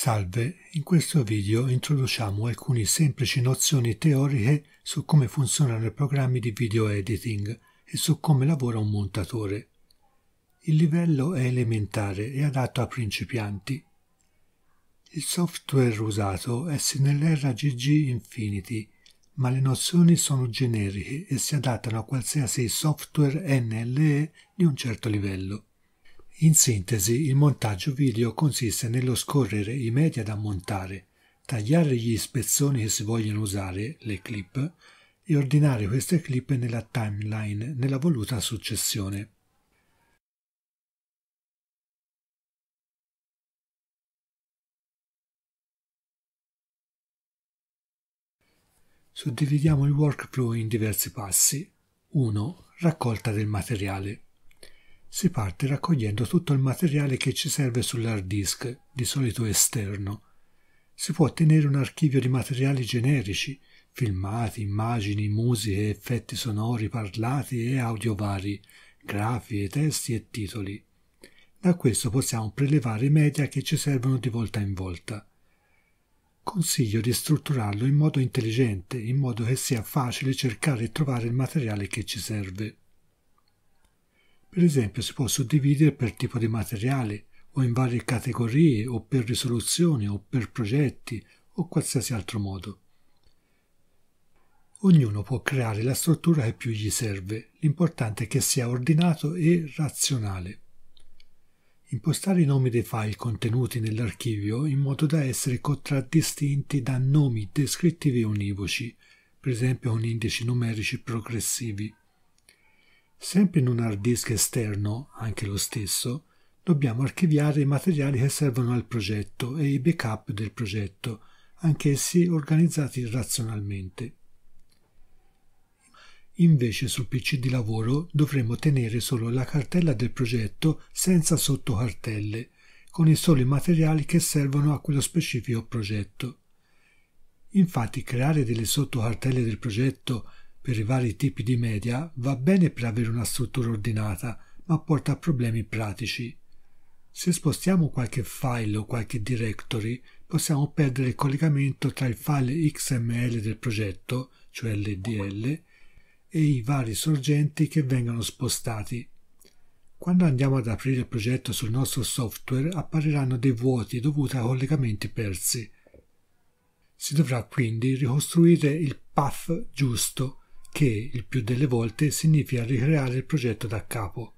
Salve, in questo video introduciamo alcune semplici nozioni teoriche su come funzionano i programmi di video editing e su come lavora un montatore. Il livello è elementare e adatto a principianti. Il software usato è SNLRGG Infinity, ma le nozioni sono generiche e si adattano a qualsiasi software NLE di un certo livello. In sintesi, il montaggio video consiste nello scorrere i media da montare, tagliare gli spezzoni che si vogliono usare, le clip, e ordinare queste clip nella timeline nella voluta successione. Suddividiamo il workflow in diversi passi. 1. Raccolta del materiale. Si parte raccogliendo tutto il materiale che ci serve sull'hard disk, di solito esterno. Si può ottenere un archivio di materiali generici, filmati, immagini, musiche, effetti sonori, parlati e audio vari, grafiche, testi e titoli. Da questo possiamo prelevare i media che ci servono di volta in volta. Consiglio di strutturarlo in modo intelligente, in modo che sia facile cercare e trovare il materiale che ci serve. Per esempio si può suddividere per tipo di materiale o in varie categorie o per risoluzione o per progetti o qualsiasi altro modo. Ognuno può creare la struttura che più gli serve, l'importante è che sia ordinato e razionale. Impostare i nomi dei file contenuti nell'archivio in modo da essere contraddistinti da nomi descrittivi univoci, per esempio con indici numerici progressivi. Sempre in un hard disk esterno, anche lo stesso, dobbiamo archiviare i materiali che servono al progetto e i backup del progetto, anch'essi organizzati razionalmente. Invece sul PC di lavoro dovremo tenere solo la cartella del progetto senza sottocartelle, con i soli materiali che servono a quello specifico progetto. Infatti creare delle sottocartelle del progetto per i vari tipi di media va bene per avere una struttura ordinata, ma porta a problemi pratici. Se spostiamo qualche file o qualche directory, possiamo perdere il collegamento tra il file XML del progetto, cioè LDL, e i vari sorgenti che vengono spostati. Quando andiamo ad aprire il progetto sul nostro software appariranno dei vuoti dovuti a collegamenti persi. Si dovrà quindi ricostruire il path giusto che il più delle volte significa ricreare il progetto da capo.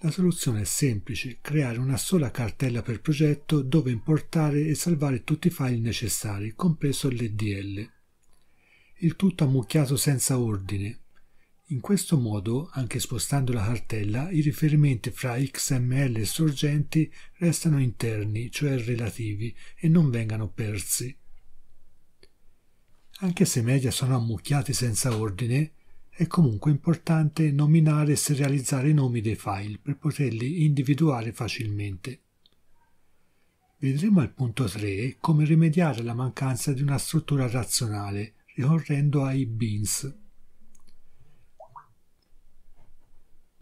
La soluzione è semplice, creare una sola cartella per progetto dove importare e salvare tutti i file necessari, compreso l'EDL. Il tutto ammucchiato senza ordine. In questo modo, anche spostando la cartella, i riferimenti fra XML e sorgenti restano interni, cioè relativi, e non vengano persi. Anche se i media sono ammucchiati senza ordine, è comunque importante nominare e serializzare i nomi dei file per poterli individuare facilmente. Vedremo al punto 3 come rimediare la mancanza di una struttura razionale ricorrendo ai bins.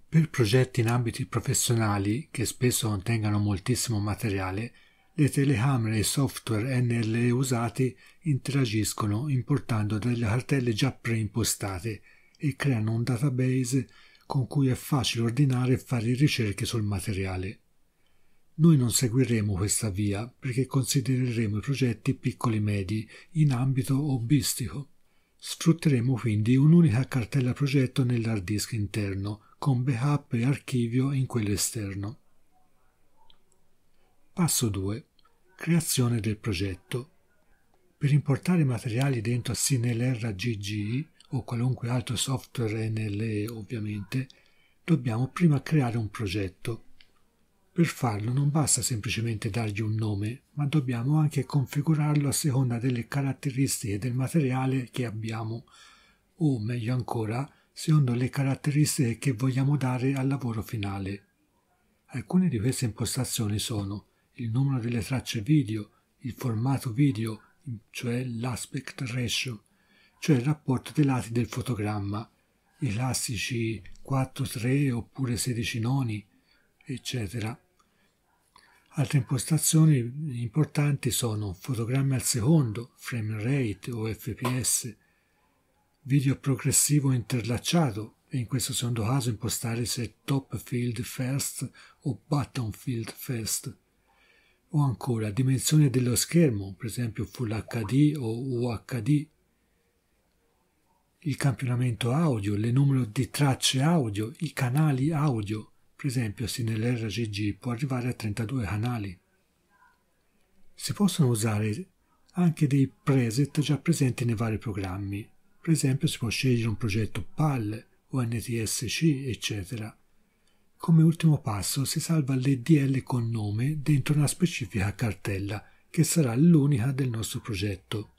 Per progetti in ambiti professionali, che spesso contengano moltissimo materiale, le telecamere e i software NLE usati interagiscono importando delle cartelle già preimpostate e creano un database con cui è facile ordinare e fare ricerche sul materiale. Noi non seguiremo questa via perché considereremo i progetti piccoli e medi in ambito hobbistico. Sfrutteremo quindi un'unica cartella progetto nell'hard disk interno, con backup e archivio in quello esterno. Passo 2. Creazione del progetto. Per importare materiali dentro Sinelera GGI o qualunque altro software NLE ovviamente, dobbiamo prima creare un progetto. Per farlo non basta semplicemente dargli un nome, ma dobbiamo anche configurarlo a seconda delle caratteristiche del materiale che abbiamo, o meglio ancora, secondo le caratteristiche che vogliamo dare al lavoro finale. Alcune di queste impostazioni sono il numero delle tracce video, il formato video, cioè l'aspect ratio, cioè il rapporto dei lati del fotogramma, i classici 4-3 oppure 16 noni, eccetera. Altre impostazioni importanti sono fotogrammi al secondo, frame rate o FPS, video progressivo interlacciato e in questo secondo caso impostare se top field first o bottom field first, o ancora dimensione dello schermo, per esempio Full HD o UHD, il campionamento audio, il numero di tracce audio, i canali audio, per esempio se nell'RGG può arrivare a 32 canali. Si possono usare anche dei preset già presenti nei vari programmi, per esempio si può scegliere un progetto PAL, o NTSC, eccetera come ultimo passo si salva l'EDL con nome dentro una specifica cartella, che sarà l'unica del nostro progetto.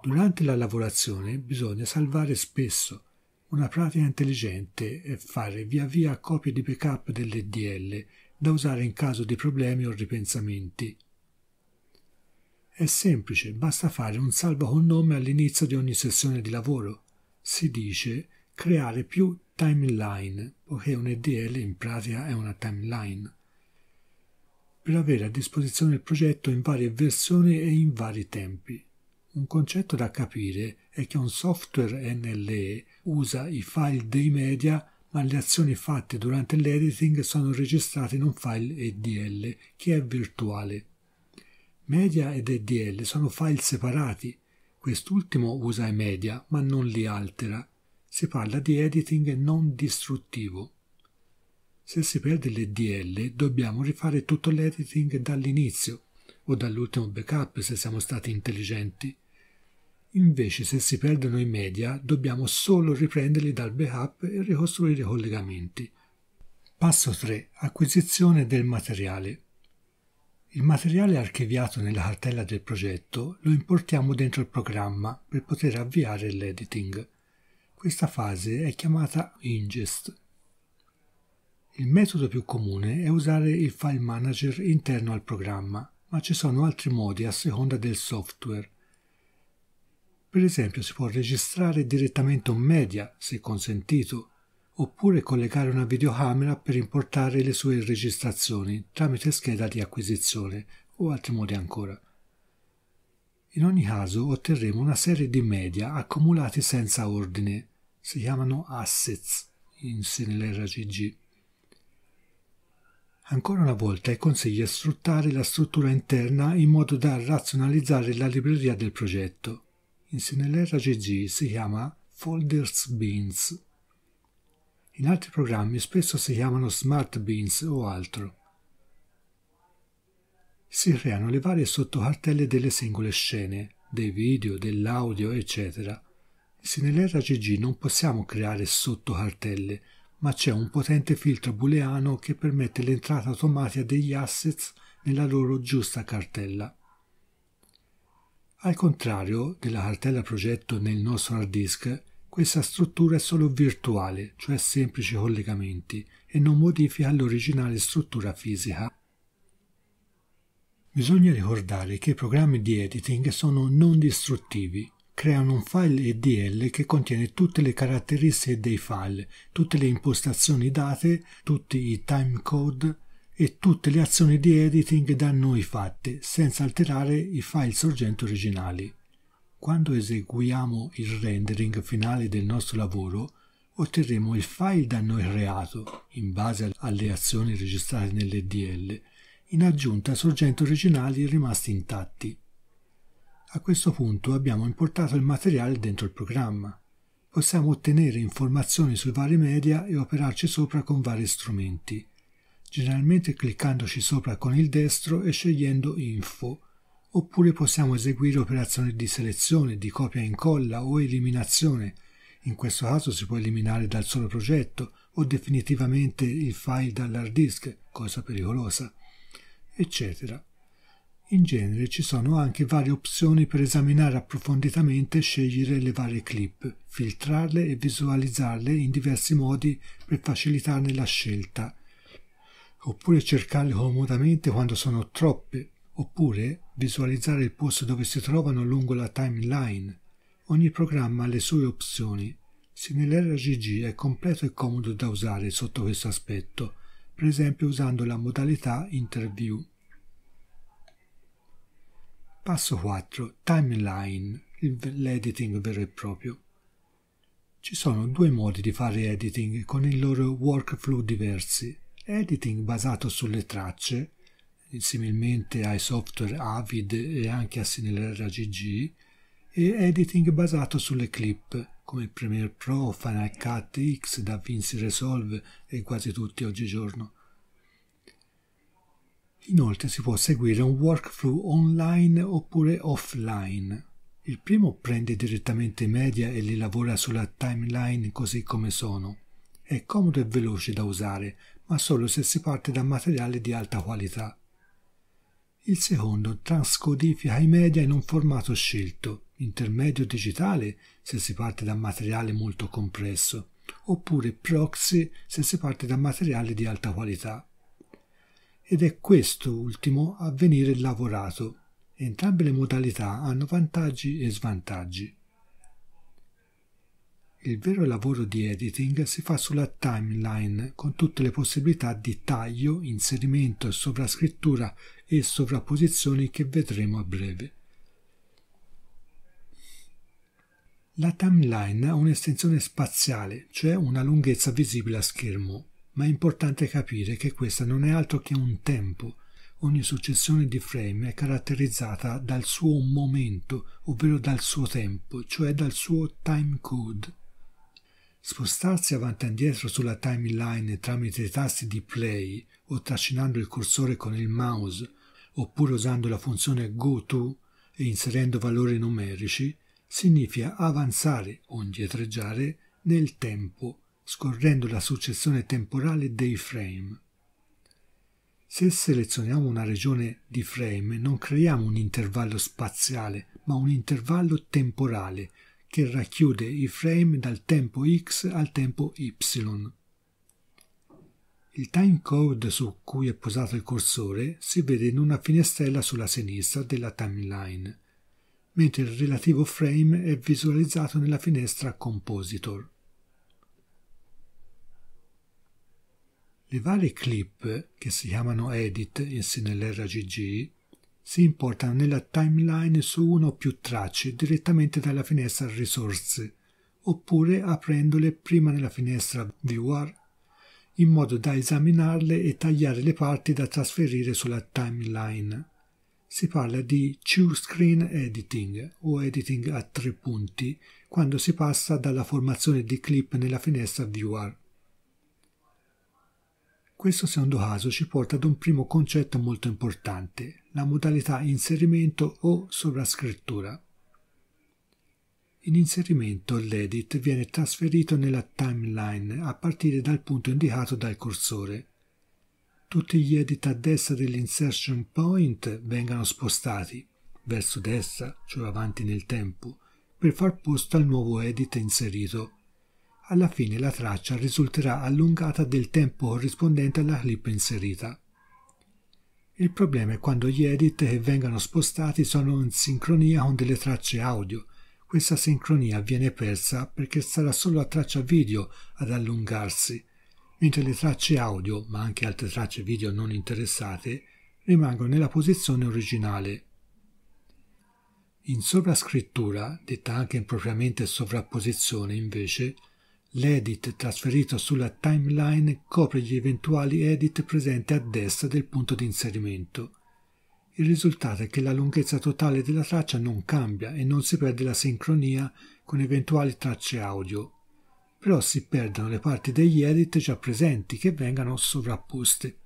Durante la lavorazione bisogna salvare spesso. Una pratica intelligente è fare via via copie di backup dell'EDL da usare in caso di problemi o ripensamenti. È semplice, basta fare un salvo con nome all'inizio di ogni sessione di lavoro. Si dice creare più timeline, poiché un EDL in pratica è una timeline, per avere a disposizione il progetto in varie versioni e in vari tempi. Un concetto da capire è che un software NLE usa i file dei media ma le azioni fatte durante l'editing sono registrate in un file EDL che è virtuale. Media ed EDL sono file separati. Quest'ultimo usa i media ma non li altera si parla di editing non distruttivo. Se si perde l'EDL dobbiamo rifare tutto l'editing dall'inizio o dall'ultimo backup se siamo stati intelligenti. Invece se si perdono i media dobbiamo solo riprenderli dal backup e ricostruire i collegamenti. Passo 3. Acquisizione del materiale. Il materiale archiviato nella cartella del progetto lo importiamo dentro il programma per poter avviare l'editing. Questa fase è chiamata ingest. Il metodo più comune è usare il file manager interno al programma, ma ci sono altri modi a seconda del software. Per esempio si può registrare direttamente un media, se consentito, oppure collegare una videocamera per importare le sue registrazioni tramite scheda di acquisizione o altri modi ancora. In ogni caso otterremo una serie di media accumulati senza ordine, si chiamano assets in SNLRGG. Ancora una volta è consiglio sfruttare la struttura interna in modo da razionalizzare la libreria del progetto. In SNLRGG si chiama Folders Beans. In altri programmi spesso si chiamano Smart Beans o altro si creano le varie sottocartelle delle singole scene, dei video, dell'audio, eccetera. Se nell'RGG non possiamo creare sottocartelle, ma c'è un potente filtro booleano che permette l'entrata automatica degli assets nella loro giusta cartella. Al contrario della cartella progetto nel nostro hard disk, questa struttura è solo virtuale, cioè semplici collegamenti, e non modifica l'originale struttura fisica Bisogna ricordare che i programmi di editing sono non distruttivi, creano un file EDL che contiene tutte le caratteristiche dei file, tutte le impostazioni date, tutti i timecode e tutte le azioni di editing da noi fatte, senza alterare i file sorgenti originali. Quando eseguiamo il rendering finale del nostro lavoro, otterremo il file da noi creato, in base alle azioni registrate nell'EDL, in aggiunta sorgenti originali rimasti intatti. A questo punto abbiamo importato il materiale dentro il programma. Possiamo ottenere informazioni sui vari media e operarci sopra con vari strumenti, generalmente cliccandoci sopra con il destro e scegliendo Info, oppure possiamo eseguire operazioni di selezione, di copia e incolla o eliminazione. In questo caso si può eliminare dal solo progetto o definitivamente il file dall'hard disk, cosa pericolosa eccetera. In genere ci sono anche varie opzioni per esaminare approfonditamente e scegliere le varie clip, filtrarle e visualizzarle in diversi modi per facilitarne la scelta, oppure cercarle comodamente quando sono troppe, oppure visualizzare il posto dove si trovano lungo la timeline. Ogni programma ha le sue opzioni. Sinelera GG è completo e comodo da usare sotto questo aspetto per esempio usando la modalità interview. Passo 4. Timeline, l'editing vero e proprio. Ci sono due modi di fare editing con i loro workflow diversi. Editing basato sulle tracce, similmente ai software Avid e anche a Sinelera GG, e editing basato sulle clip, come Premiere Pro, Final Cut X, DaVinci Resolve e quasi tutti oggigiorno. Inoltre si può seguire un workflow online oppure offline. Il primo prende direttamente i media e li lavora sulla timeline così come sono. È comodo e veloce da usare, ma solo se si parte da materiale di alta qualità. Il secondo transcodifica i media in un formato scelto intermedio digitale se si parte da materiale molto compresso, oppure proxy se si parte da materiale di alta qualità. Ed è questo ultimo a venire lavorato. Entrambe le modalità hanno vantaggi e svantaggi. Il vero lavoro di editing si fa sulla timeline con tutte le possibilità di taglio, inserimento, sovrascrittura e sovrapposizioni che vedremo a breve. La timeline ha un'estensione spaziale, cioè una lunghezza visibile a schermo, ma è importante capire che questa non è altro che un tempo. Ogni successione di frame è caratterizzata dal suo momento, ovvero dal suo tempo, cioè dal suo time code. Spostarsi avanti e indietro sulla timeline tramite i tasti di play o trascinando il cursore con il mouse, oppure usando la funzione go to e inserendo valori numerici, significa avanzare o indietreggiare nel tempo, scorrendo la successione temporale dei frame. Se selezioniamo una regione di frame non creiamo un intervallo spaziale, ma un intervallo temporale che racchiude i frame dal tempo x al tempo y. Il timecode su cui è posato il cursore si vede in una finestrella sulla sinistra della timeline mentre il relativo frame è visualizzato nella finestra Compositor. Le varie clip, che si chiamano edit insieme all'RGG, si importano nella timeline su una o più tracce direttamente dalla finestra Risorse, oppure aprendole prima nella finestra Viewer, in modo da esaminarle e tagliare le parti da trasferire sulla timeline. Si parla di two screen editing o editing a tre punti quando si passa dalla formazione di clip nella finestra viewer. Questo secondo caso ci porta ad un primo concetto molto importante, la modalità inserimento o sovrascrittura. In inserimento l'edit viene trasferito nella timeline a partire dal punto indicato dal cursore tutti gli edit a destra dell'insertion point vengano spostati verso destra, cioè avanti nel tempo, per far posto al nuovo edit inserito. Alla fine la traccia risulterà allungata del tempo corrispondente alla clip inserita. Il problema è quando gli edit che vengono spostati sono in sincronia con delle tracce audio. Questa sincronia viene persa perché sarà solo la traccia video ad allungarsi, mentre le tracce audio, ma anche altre tracce video non interessate, rimangono nella posizione originale. In sovrascrittura, detta anche impropriamente sovrapposizione invece, l'edit trasferito sulla timeline copre gli eventuali edit presenti a destra del punto di inserimento. Il risultato è che la lunghezza totale della traccia non cambia e non si perde la sincronia con eventuali tracce audio però si perdono le parti degli edit già presenti che vengano sovrapposte.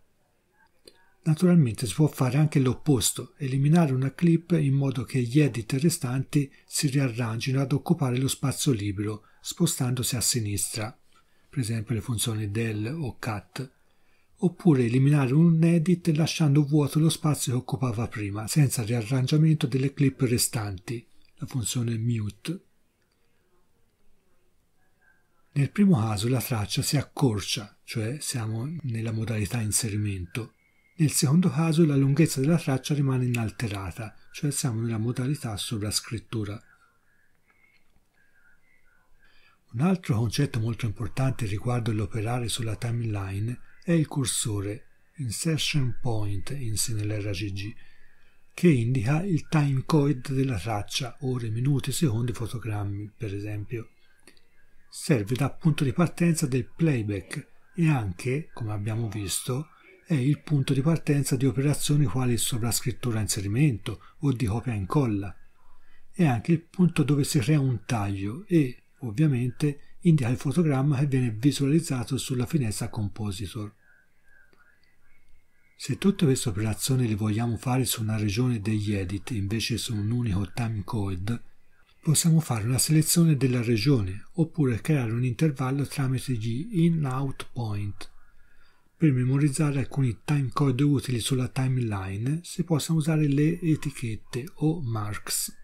Naturalmente si può fare anche l'opposto, eliminare una clip in modo che gli edit restanti si riarrangino ad occupare lo spazio libero, spostandosi a sinistra, per esempio le funzioni del o cat, oppure eliminare un edit lasciando vuoto lo spazio che occupava prima, senza riarrangiamento delle clip restanti, la funzione mute. Nel primo caso la traccia si accorcia, cioè siamo nella modalità inserimento. Nel secondo caso la lunghezza della traccia rimane inalterata, cioè siamo nella modalità sovrascrittura. Un altro concetto molto importante riguardo all'operare sulla timeline è il cursore, insertion point in SNLRGG, che indica il time code della traccia, ore, minuti, secondi, fotogrammi, per esempio serve da punto di partenza del playback e anche, come abbiamo visto, è il punto di partenza di operazioni quali sovrascrittura inserimento o di copia e incolla. È anche il punto dove si crea un taglio e, ovviamente, indica il fotogramma che viene visualizzato sulla finestra Compositor. Se tutte queste operazioni le vogliamo fare su una regione degli edit invece su un unico timecode, possiamo fare una selezione della regione oppure creare un intervallo tramite gli in-out point. Per memorizzare alcuni timecode utili sulla timeline si possono usare le etichette o marks.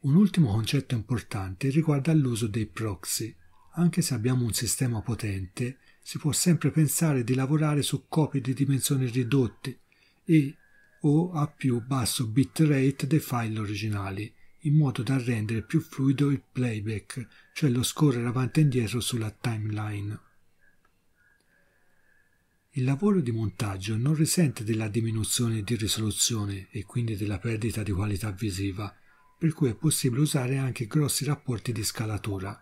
Un ultimo concetto importante riguarda l'uso dei proxy. Anche se abbiamo un sistema potente, si può sempre pensare di lavorare su copie di dimensioni ridotte e o a più basso bitrate dei file originali, in modo da rendere più fluido il playback, cioè lo scorrere avanti e indietro sulla timeline. Il lavoro di montaggio non risente della diminuzione di risoluzione e quindi della perdita di qualità visiva, per cui è possibile usare anche grossi rapporti di scalatura.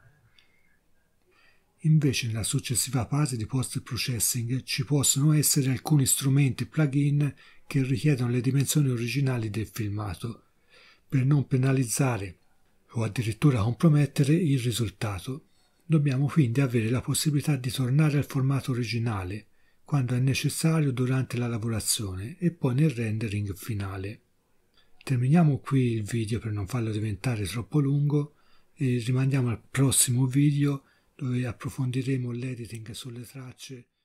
Invece nella successiva fase di post-processing ci possono essere alcuni strumenti plugin che richiedono le dimensioni originali del filmato, per non penalizzare o addirittura compromettere il risultato. Dobbiamo quindi avere la possibilità di tornare al formato originale quando è necessario durante la lavorazione e poi nel rendering finale. Terminiamo qui il video per non farlo diventare troppo lungo e rimandiamo al prossimo video dove approfondiremo l'editing sulle tracce